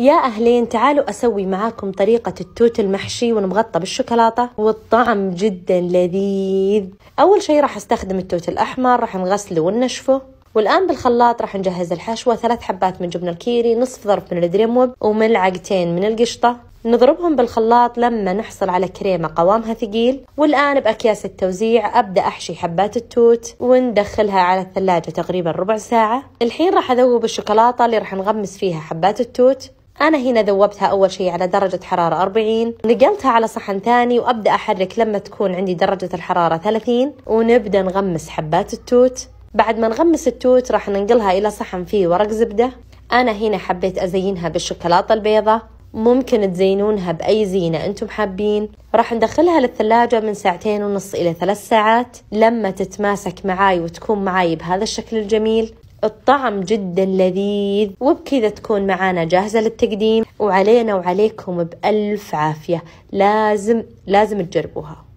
يا أهلين تعالوا أسوي معاكم طريقة التوت المحشي والمغطى بالشوكولاتة والطعم جدا لذيذ أول شي راح أستخدم التوت الأحمر راح نغسله ونشفه والآن بالخلاط راح نجهز الحشوة ثلاث حبات من جبنة الكيري نصف ضرب من الدريموب وملعقتين من القشطة نضربهم بالخلاط لما نحصل على كريمة قوامها ثقيل والآن بأكياس التوزيع أبدأ أحشي حبات التوت وندخلها على الثلاجة تقريبا ربع ساعة الحين راح أذوب الشوكولاتة اللي راح نغمس فيها حبات التوت أنا هنا ذوبتها أول شيء على درجة حرارة 40 نقلتها على صحن ثاني وأبدأ أحرك لما تكون عندي درجة الحرارة 30 ونبدأ نغمس حبات التوت بعد ما نغمس التوت راح ننقلها إلى صحن فيه ورق زبدة أنا هنا حبيت أزينها بالشوكولاتة البيضة ممكن تزينونها بأي زينة أنتم حابين راح ندخلها للثلاجة من ساعتين ونص إلى ثلاث ساعات لما تتماسك معاي وتكون معاي بهذا الشكل الجميل الطعم جدا لذيذ وبكذا تكون معانا جاهزة للتقديم وعلينا وعليكم بألف عافية لازم لازم تجربوها